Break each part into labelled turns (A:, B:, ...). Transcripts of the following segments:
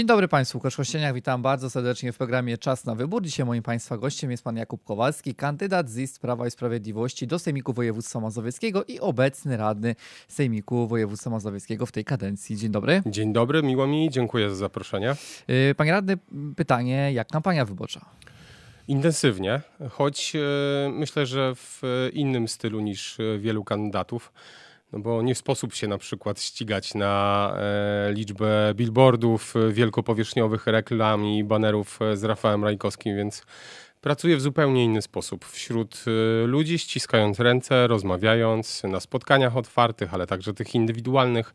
A: Dzień dobry Państwu, Łukasz Kościeniak, witam bardzo serdecznie w programie Czas na Wybór. Dzisiaj moim Państwa gościem jest Pan Jakub Kowalski, kandydat z list Prawa i Sprawiedliwości do Sejmiku Województwa Mazowieckiego i obecny radny Sejmiku Województwa Mazowieckiego w tej kadencji. Dzień dobry.
B: Dzień dobry, miło mi, dziękuję za zaproszenie.
A: Y, panie radny, pytanie, jak kampania wyborcza?
B: Intensywnie, choć y, myślę, że w innym stylu niż y, wielu kandydatów. No bo nie sposób się na przykład ścigać na e, liczbę billboardów, wielkopowierzchniowych reklam i banerów e, z Rafałem Rajkowskim, więc pracuje w zupełnie inny sposób. Wśród y, ludzi, ściskając ręce, rozmawiając na spotkaniach otwartych, ale także tych indywidualnych.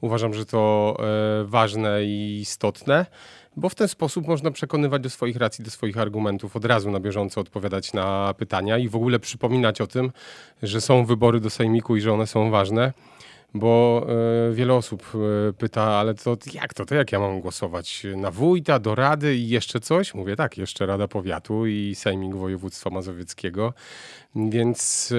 B: Uważam, że to y, ważne i istotne, bo w ten sposób można przekonywać do swoich racji, do swoich argumentów, od razu na bieżąco odpowiadać na pytania i w ogóle przypominać o tym, że są wybory do Sejmiku i że one są ważne bo e, wiele osób e, pyta, ale to jak to, to jak ja mam głosować? Na wójta, do rady i jeszcze coś? Mówię tak, jeszcze Rada Powiatu i Sejmik Województwa Mazowieckiego, więc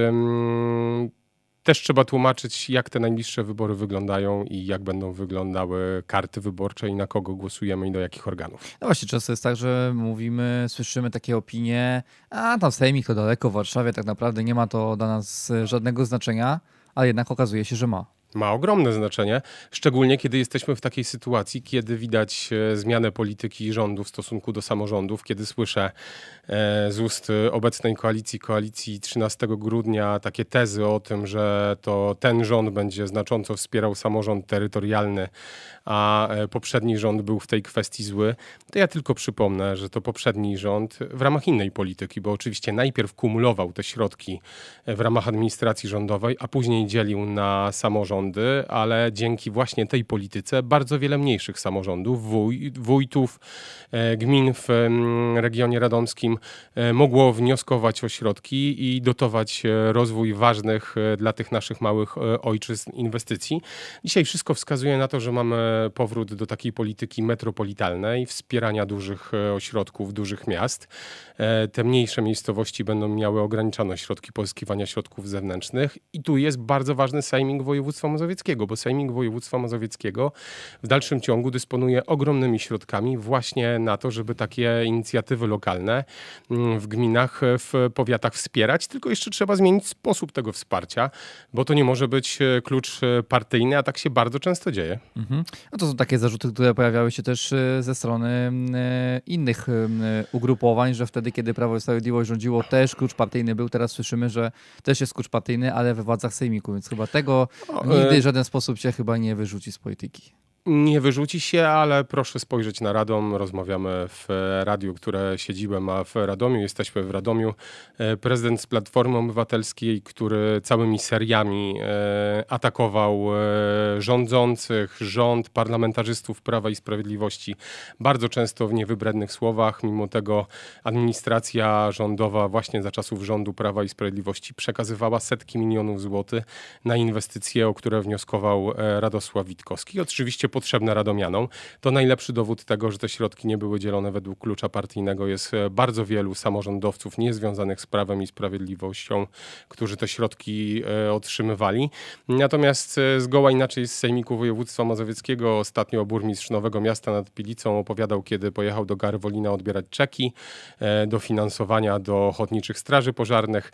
B: też trzeba tłumaczyć, jak te najbliższe wybory wyglądają i jak będą wyglądały karty wyborcze i na kogo głosujemy i do jakich organów.
A: No właśnie, często jest tak, że mówimy, słyszymy takie opinie, a tam Sejmik to daleko, w Warszawie tak naprawdę nie ma to dla nas e, żadnego znaczenia, a jednak okazuje się, że ma ma ogromne znaczenie,
B: szczególnie kiedy jesteśmy w takiej sytuacji, kiedy widać e, zmianę polityki rządu w stosunku do samorządów, kiedy słyszę e, z ust obecnej koalicji, koalicji 13 grudnia takie tezy o tym, że to ten rząd będzie znacząco wspierał samorząd terytorialny, a e, poprzedni rząd był w tej kwestii zły, to ja tylko przypomnę, że to poprzedni rząd w ramach innej polityki, bo oczywiście najpierw kumulował te środki w ramach administracji rządowej, a później dzielił na samorząd samorządy, ale dzięki właśnie tej polityce bardzo wiele mniejszych samorządów, wuj, wójtów, e, gmin w mm, regionie radomskim e, mogło wnioskować o środki i dotować e, rozwój ważnych dla tych naszych małych ojczyzn inwestycji. Dzisiaj wszystko wskazuje na to, że mamy powrót do takiej polityki metropolitalnej, wspierania dużych ośrodków, dużych miast. Te mniejsze miejscowości będą miały ograniczone środki pozyskiwania środków zewnętrznych i tu jest bardzo ważny sejming województwa mazowieckiego, bo Sejmik Województwa Mazowieckiego w dalszym ciągu dysponuje ogromnymi środkami właśnie na to, żeby takie inicjatywy lokalne mm, w gminach, e, w powiatach wspierać, tylko jeszcze trzeba zmienić sposób tego wsparcia, bo to nie może być e, klucz e, partyjny, a tak się
A: bardzo często dzieje. Mhm. No to są takie zarzuty, które pojawiały się też ze strony mm, innych mm, ugrupowań, że wtedy, kiedy Prawo i Sprawiedliwość rządziło, też klucz partyjny był. Teraz słyszymy, że też jest klucz partyjny, ale we władzach sejmiku, więc chyba tego nie nigdy e, w żaden sposób cię chyba nie wyrzuci z polityki
B: nie wyrzuci się, ale proszę spojrzeć na Radom. Rozmawiamy w radiu, które siedzibę a w Radomiu. Jesteśmy w Radomiu. E, prezydent z Platformy Obywatelskiej, który całymi seriami e, atakował e, rządzących, rząd, parlamentarzystów Prawa i Sprawiedliwości, bardzo często w niewybrednych słowach. Mimo tego administracja rządowa właśnie za czasów rządu Prawa i Sprawiedliwości przekazywała setki milionów złotych na inwestycje, o które wnioskował Radosław Witkowski. Oczywiście potrzebne Radomianom. To najlepszy dowód tego, że te środki nie były dzielone według klucza partyjnego. Jest e, bardzo wielu samorządowców niezwiązanych z prawem i sprawiedliwością, którzy te środki e, otrzymywali. Natomiast e, zgoła inaczej z Sejmiku Województwa Mazowieckiego ostatnio burmistrz Nowego Miasta nad Pilicą opowiadał, kiedy pojechał do Garwolina odbierać czeki do finansowania do ochotniczych straży pożarnych.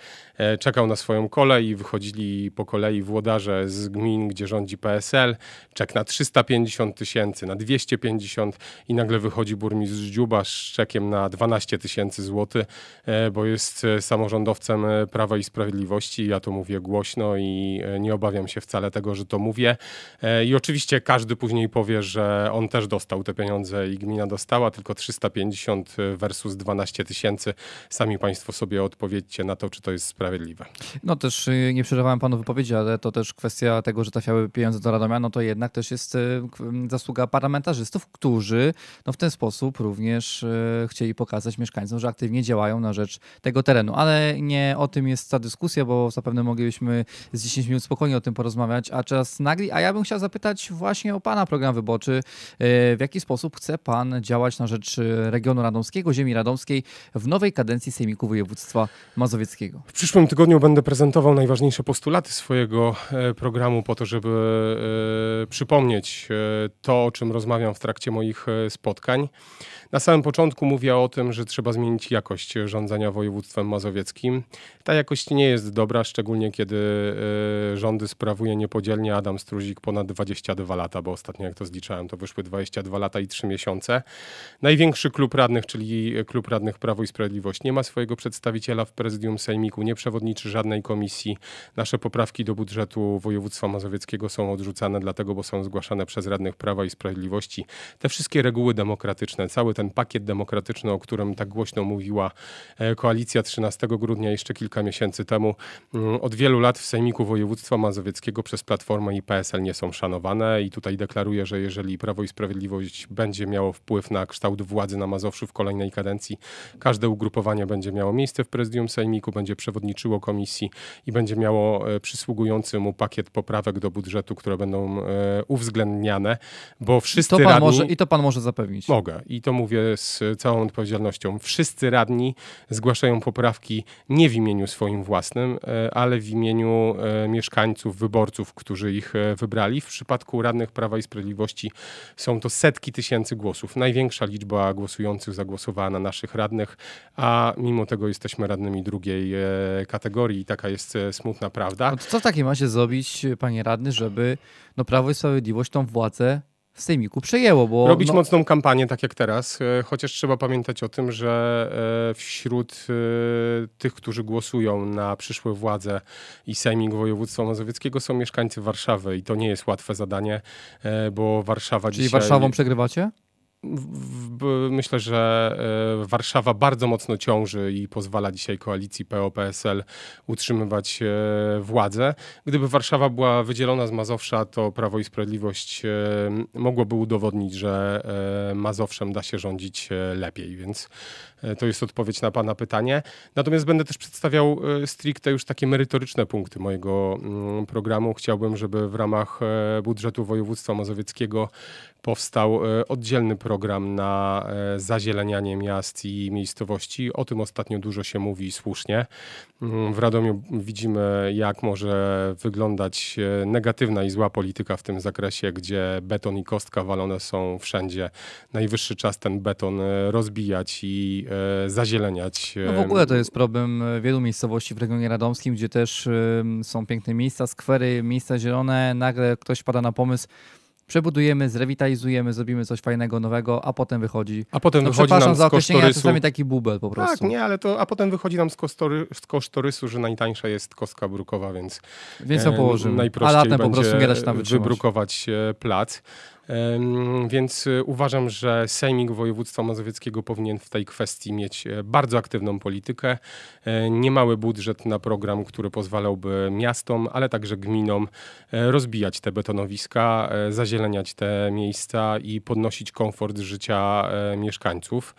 B: Czekał na swoją kolej i wychodzili po kolei włodarze z gmin, gdzie rządzi PSL. Czek na 350 150 tysięcy, na 250 i nagle wychodzi burmistrz Dziuba z czekiem na 12 tysięcy złotych, e, bo jest e, samorządowcem e, Prawa i Sprawiedliwości. Ja to mówię głośno i nie obawiam się wcale tego, że to mówię. I oczywiście każdy później powie, że on też dostał te pieniądze i gmina dostała, tylko 350 versus 12 tysięcy. Sami Państwo sobie odpowiedzcie na to, czy to jest sprawiedliwe.
A: No też nie przerwałem Panu wypowiedzi, ale to też kwestia tego, że trafiały pieniądze do Radomia, no to jednak też jest zasługa parlamentarzystów, którzy no, w ten sposób również y, chcieli pokazać mieszkańcom, że aktywnie działają na rzecz tego terenu. Ale nie o tym jest ta dyskusja, bo zapewne moglibyśmy z 10 minut spokojnie o tym porozmawiać, a czas nagli. A ja bym chciał zapytać właśnie o Pana program wyborczy. Y, w jaki sposób chce Pan działać na rzecz y, regionu radomskiego, ziemi radomskiej w nowej kadencji Sejmiku Województwa Mazowieckiego? W
B: przyszłym tygodniu będę prezentował najważniejsze postulaty swojego e, programu po to, żeby e, przypomnieć e, to, o czym rozmawiam w trakcie moich e, spotkań. Na samym początku mówię o tym, że trzeba zmienić jakość rządzenia województwem mazowieckim. Ta jakość nie jest dobra, szczególnie kiedy e, rządy sprawuje niepodzielnie Adam Struzik ponad 22 lata, bo ostatnio jak to zliczałem, to wyszły 22 lata i 3 miesiące. Największy klub radnych, czyli e, klub radnych Prawo i Sprawiedliwość, nie ma swojego przedstawiciela w prezydium Sejmiku, nie przewodniczy żadnej komisji. Nasze poprawki do budżetu województwa mazowieckiego są odrzucane, dlatego bo są zgłaszane przez Radę radnych Prawa i Sprawiedliwości. Te wszystkie reguły demokratyczne, cały ten pakiet demokratyczny, o którym tak głośno mówiła e, koalicja 13 grudnia jeszcze kilka miesięcy temu, mm, od wielu lat w Sejmiku Województwa Mazowieckiego przez Platformę i PSL nie są szanowane i tutaj deklaruję, że jeżeli Prawo i Sprawiedliwość będzie miało wpływ na kształt władzy na Mazowszu w kolejnej kadencji, każde ugrupowanie będzie miało miejsce w prezydium Sejmiku, będzie przewodniczyło komisji i będzie miało e, przysługujący mu pakiet poprawek do budżetu, które będą e, uwzględniane bo wszyscy I to pan radni... Może, I
A: to pan może zapewnić. Mogę i to
B: mówię z całą odpowiedzialnością. Wszyscy radni zgłaszają poprawki nie w imieniu swoim własnym, e, ale w imieniu e, mieszkańców, wyborców, którzy ich e, wybrali. W przypadku radnych Prawa i Sprawiedliwości są to setki tysięcy głosów. Największa liczba głosujących zagłosowała na naszych radnych, a mimo tego jesteśmy radnymi drugiej kategorii i
A: taka jest smutna prawda. No co w takim razie zrobić, panie radny, żeby no, Prawo i Sprawiedliwość tą własną władzę w Sejmiku przejęło. Bo, Robić no... mocną kampanię, tak jak teraz, e, chociaż trzeba
B: pamiętać o tym, że e, wśród e, tych, którzy głosują na przyszłe władze i Sejmik Województwa Mazowieckiego są mieszkańcy Warszawy i to nie jest łatwe zadanie, bo Warszawa Czyli dzisiaj... Warszawą
A: przegrywacie?
B: myślę, że e, Warszawa bardzo mocno ciąży i pozwala dzisiaj koalicji PO-PSL utrzymywać e, władzę. Gdyby Warszawa była wydzielona z Mazowsza, to Prawo i Sprawiedliwość e, mogłoby udowodnić, że Mazowszem da się rządzić lepiej, więc to jest odpowiedź na Pana pytanie. Natomiast będę też przedstawiał stricte już takie merytoryczne punkty mojego mm, programu. Chciałbym, żeby w ramach budżetu województwa mazowieckiego powstał e, oddzielny program na e, zazielenianie miast i miejscowości. O tym ostatnio dużo się mówi słusznie. Mm, w Radomiu widzimy, jak może wyglądać e, negatywna i zła polityka w tym zakresie, gdzie beton i kostka walone są wszędzie. Najwyższy czas ten beton rozbijać i zazieleniać. No w ogóle
A: to jest problem wielu miejscowości w regionie radomskim, gdzie też są piękne miejsca, skwery, miejsca zielone. Nagle ktoś pada na pomysł, przebudujemy, zrewitalizujemy, zrobimy coś fajnego, nowego, a potem wychodzi. A potem no, wychodzi nam z za określenia, kosztorysu. czasami taki bubel po prostu. Tak,
B: nie, ale to, a potem wychodzi nam z, kosztory, z kosztorysu, że najtańsza jest kostka brukowa, więc. Więc ją e, położymy. E, najprościej a latem po prostu nie da się tam wytrzymać. wybrukować e, plac. Więc y, uważam, że Sejmik Województwa Mazowieckiego powinien w tej kwestii mieć e, bardzo aktywną politykę. E, Niemały budżet na program, który pozwalałby miastom, ale także gminom e, rozbijać te betonowiska, zazieleniać te miejsca i podnosić komfort życia mieszkańców.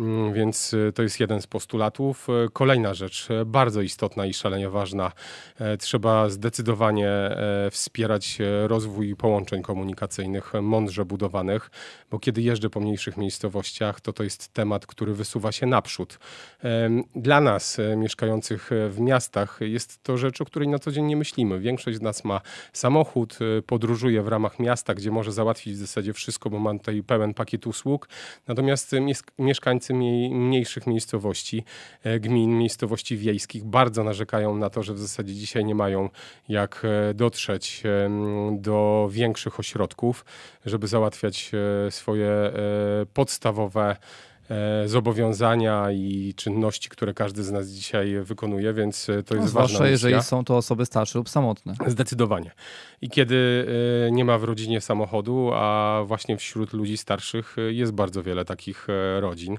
B: Mm, więc y, to jest jeden z postulatów. Y, kolejna rzecz, y, bardzo istotna i szalenie ważna. Trzeba zdecydowanie wspierać rozwój połączeń komunikacyjnych, mądrze budowanych, bo kiedy jeżdżę po mniejszych miejscowościach, to to jest temat, który wysuwa się naprzód. Dla nas, mieszkających w miastach, jest to rzecz, o której na co dzień nie myślimy. Większość z nas ma samochód, podróżuje w ramach miasta, gdzie może załatwić w zasadzie wszystko, bo ma tutaj pełen pakiet usług. Natomiast mieszkańcy mieszkańcy mniejszych miejscowości, e, gmin, miejscowości wiejskich bardzo narzekają na to, że w zasadzie dzisiaj nie mają jak e, dotrzeć e, do większych ośrodków, żeby załatwiać swoje podstawowe E, zobowiązania i czynności, które każdy z nas dzisiaj wykonuje, więc e, to jest no, ważne. Zwłaszcza jeżeli
A: są to osoby starsze lub samotne. Zdecydowanie. I kiedy e, nie ma w rodzinie
B: samochodu, a właśnie wśród ludzi starszych jest bardzo wiele takich rodzin.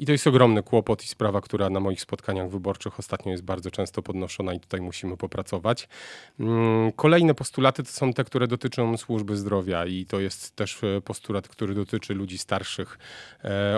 B: I to jest ogromny kłopot i sprawa, która na moich spotkaniach wyborczych ostatnio jest bardzo często podnoszona i tutaj musimy popracować. Mm, kolejne postulaty to są te, które dotyczą służby zdrowia i to jest też postulat, który dotyczy ludzi starszych,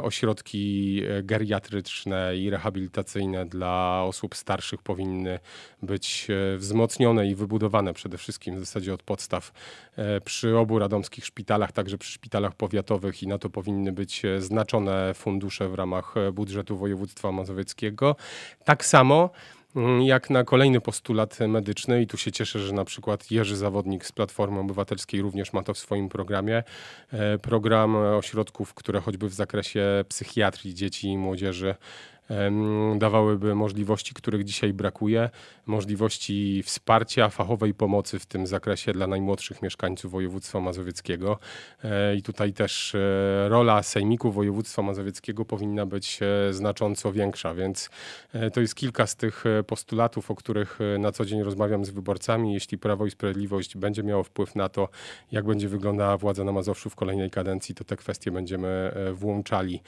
B: ośrodki e, geriatryczne i rehabilitacyjne dla osób starszych powinny być e, wzmocnione i wybudowane przede wszystkim w zasadzie od podstaw e, przy obu radomskich szpitalach, także przy szpitalach powiatowych i na to powinny być znaczone fundusze w ramach budżetu województwa mazowieckiego. Tak samo Mm, jak na kolejny postulat medyczny i tu się cieszę, że na przykład Jerzy Zawodnik z Platformy Obywatelskiej również ma to w swoim programie. E, program ośrodków, które choćby w zakresie psychiatrii dzieci i młodzieży dawałyby możliwości, których dzisiaj brakuje, możliwości wsparcia, fachowej pomocy w tym zakresie dla najmłodszych mieszkańców województwa mazowieckiego. E, I tutaj też e, rola Sejmiku Województwa Mazowieckiego powinna być e, znacząco większa, więc to jest kilka z tych postulatów, o których na co dzień rozmawiam z wyborcami. Jeśli Prawo i Sprawiedliwość będzie miało wpływ na to, jak będzie wyglądała władza na Mazowszu w kolejnej kadencji, to te kwestie będziemy włączali.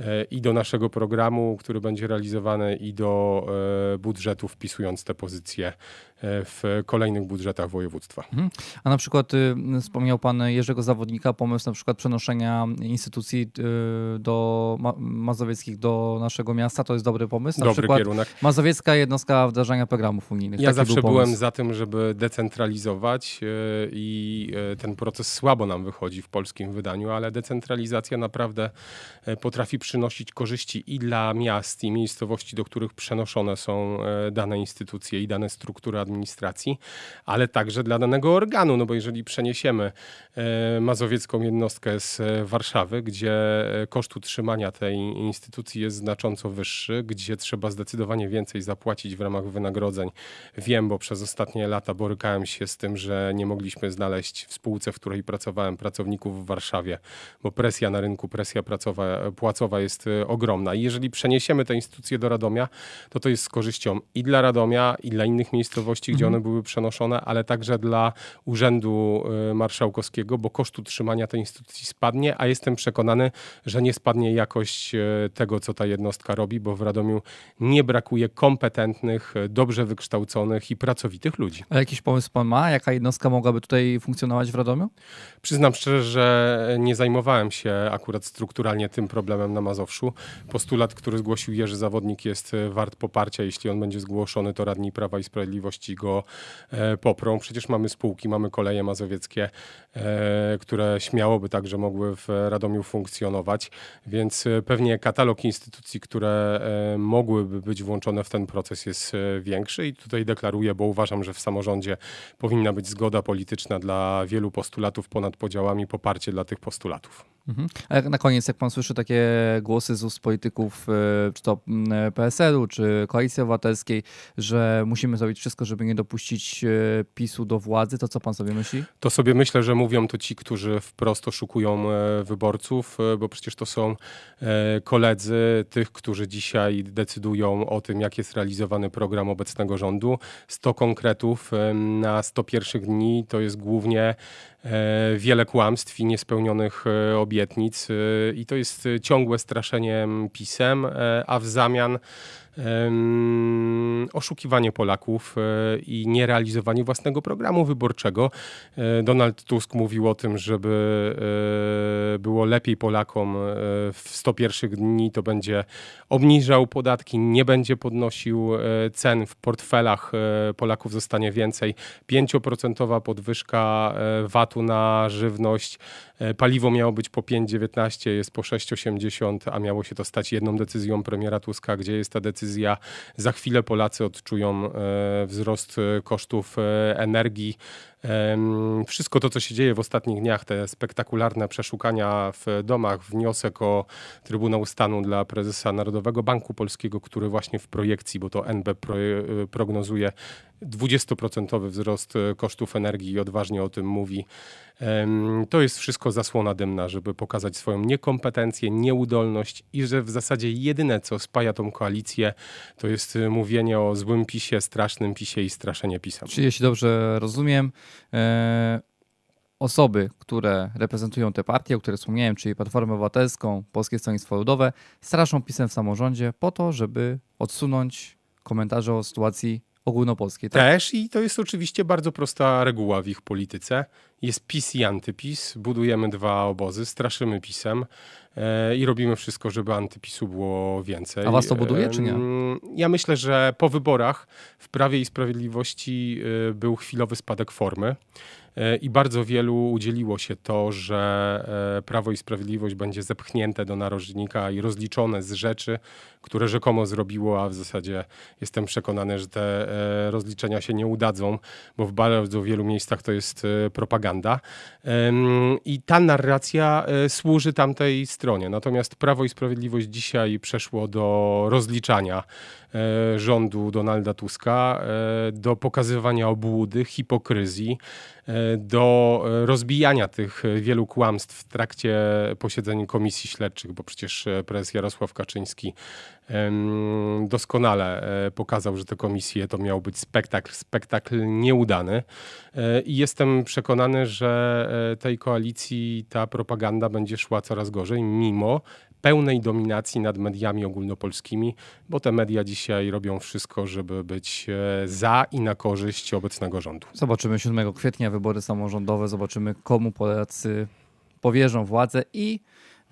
B: E, i do naszego programu, który będzie realizowany, i do e, budżetu, wpisując te pozycje e, w kolejnych budżetach województwa.
A: Mhm. A na przykład y, wspomniał Pan Jerzego Zawodnika, pomysł na przykład przenoszenia instytucji y, do mazowieckich do naszego miasta, to jest dobry pomysł? Na dobry kierunek. Mazowiecka jednostka wdrażania programów unijnych. Ja Taki zawsze był byłem
B: za tym, żeby decentralizować i ten proces słabo nam wychodzi w polskim wydaniu, ale decentralizacja naprawdę potrafi przynosić korzyści i dla miast i miejscowości, do których przenoszone są e, dane instytucje i dane struktury administracji, ale także dla danego organu, no bo jeżeli przeniesiemy e, mazowiecką jednostkę z e, Warszawy, gdzie koszt utrzymania tej instytucji jest znacząco wyższy, gdzie trzeba zdecydowanie więcej zapłacić w ramach wynagrodzeń. Wiem, bo przez ostatnie lata borykałem się z tym, że nie mogliśmy znaleźć w spółce, w której pracowałem, pracowników w Warszawie, bo presja na rynku, presja pracowa, płacowa jest y, ogromna. I jeżeli przeniesiemy te instytucje do Radomia, to to jest z korzyścią i dla Radomia, i dla innych miejscowości, gdzie mhm. one były przenoszone, ale także dla Urzędu y, Marszałkowskiego, bo koszt utrzymania tej instytucji spadnie, a jestem przekonany, że nie spadnie jakość y, tego, co ta jednostka robi, bo w Radomiu nie brakuje kompetentnych, dobrze wykształconych i pracowitych ludzi.
A: A jakiś pomysł pan ma? Jaka jednostka mogłaby tutaj funkcjonować w Radomiu?
B: Przyznam szczerze, że nie zajmowałem się akurat strukturalnie tym problemem na Mazowszu. Postulat, który zgłosił Jerzy Zawodnik jest e, wart poparcia. Jeśli on będzie zgłoszony, to radni Prawa i Sprawiedliwości go e, poprą. Przecież mamy spółki, mamy koleje mazowieckie, e, które śmiało by także mogły w Radomiu funkcjonować, więc pewnie katalog instytucji, które mogłyby być włączone w ten proces jest większy i tutaj deklaruję, bo uważam, że w samorządzie powinna być zgoda polityczna dla wielu postulatów
A: ponad podziałami, poparcie dla tych postulatów. Mhm. A na koniec, jak pan słyszy takie głosy z ust polityków, e, czy to e, PSL-u, czy Koalicji Obywatelskiej, że musimy zrobić wszystko, żeby nie dopuścić e, PiSu do władzy, to co pan sobie myśli?
B: To sobie myślę, że mówią to ci, którzy wprost oszukują wyborców, bo przecież to są koledzy tych, którzy dzisiaj decydują o tym, jak jest realizowany program obecnego rządu. 100 konkretów na 100 pierwszych dni to jest głównie E, wiele kłamstw i niespełnionych e, obietnic e, i to jest ciągłe straszeniem pisem, a w zamian oszukiwanie Polaków e, i nierealizowanie własnego programu wyborczego. E, Donald Tusk mówił o tym, żeby e, było lepiej Polakom w 101 dni, to będzie obniżał podatki, nie będzie podnosił cen w portfelach Polaków zostanie więcej. 5% podwyżka VAT-u na żywność. Paliwo miało być po 5,19, jest po 6,80, a miało się to stać jedną decyzją premiera Tuska. Gdzie jest ta decyzja? decyzja. Za chwilę Polacy odczują e, wzrost e, kosztów e, energii, wszystko to, co się dzieje w ostatnich dniach, te spektakularne przeszukania w domach, wniosek o Trybunał Stanu dla prezesa Narodowego Banku Polskiego, który właśnie w projekcji, bo to NB y, prognozuje 20% wzrost y, kosztów energii i odważnie o tym mówi. To jest wszystko zasłona dymna, żeby pokazać swoją niekompetencję, nieudolność i że w zasadzie jedyne, co spaja tą koalicję, to jest y, mówienie o złym pisie, strasznym
A: pisie i straszenie pisem. Czyli jeśli dobrze rozumiem, E, osoby, które reprezentują te partie, o których wspomniałem, czyli Platformę Obywatelską, Polskie Stronnictwo Ludowe, straszą pisem w samorządzie po to, żeby odsunąć komentarze o sytuacji ogólnopolskiej. Tak?
B: Też i to jest oczywiście bardzo prosta reguła w ich polityce jest PiS i antypis. Budujemy dwa obozy, straszymy PiSem e, i robimy wszystko, żeby antypisu było więcej. A was to buduje, czy nie? Ja myślę, że po wyborach w Prawie i Sprawiedliwości e, był chwilowy spadek formy. E, I bardzo wielu udzieliło się to, że Prawo i Sprawiedliwość będzie zepchnięte do narożnika i rozliczone z rzeczy, które rzekomo zrobiło, a w zasadzie jestem przekonany, że te rozliczenia się nie udadzą, bo w bardzo wielu miejscach to jest propaganda propaganda. I ta narracja e, służy tamtej stronie. Natomiast Prawo i Sprawiedliwość dzisiaj przeszło do rozliczania e, rządu Donalda Tuska, e, do pokazywania obłudy, hipokryzji. E, do e, rozbijania tych e, wielu kłamstw w trakcie posiedzeń komisji śledczych, bo przecież prezes Jarosław Kaczyński doskonale pokazał, że te komisje to miał być spektakl, spektakl nieudany i jestem przekonany, że tej koalicji ta propaganda będzie szła coraz gorzej, mimo pełnej dominacji nad mediami ogólnopolskimi, bo te media dzisiaj robią wszystko, żeby być e, za
A: i na korzyść obecnego rządu. Zobaczymy 7 kwietnia wybory samorządowe, zobaczymy komu Polacy powierzą władzę i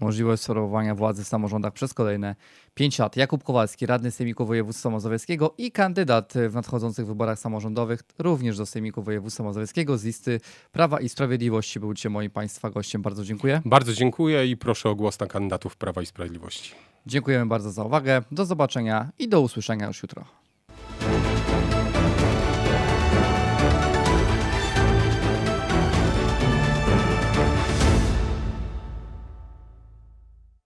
A: możliwość sprawowania władzy w samorządach przez kolejne 5 lat. Jakub Kowalski, radny Sejmiku Województwa Mazowieckiego i kandydat w nadchodzących wyborach samorządowych również do Sejmiku Województwa Mazowieckiego z listy Prawa i Sprawiedliwości był dzisiaj moim Państwa gościem. Bardzo dziękuję. Bardzo
B: dziękuję i proszę o głos na kandydatów Prawa i Sprawiedliwości.
A: Dziękujemy bardzo za uwagę. Do zobaczenia i do usłyszenia już jutro.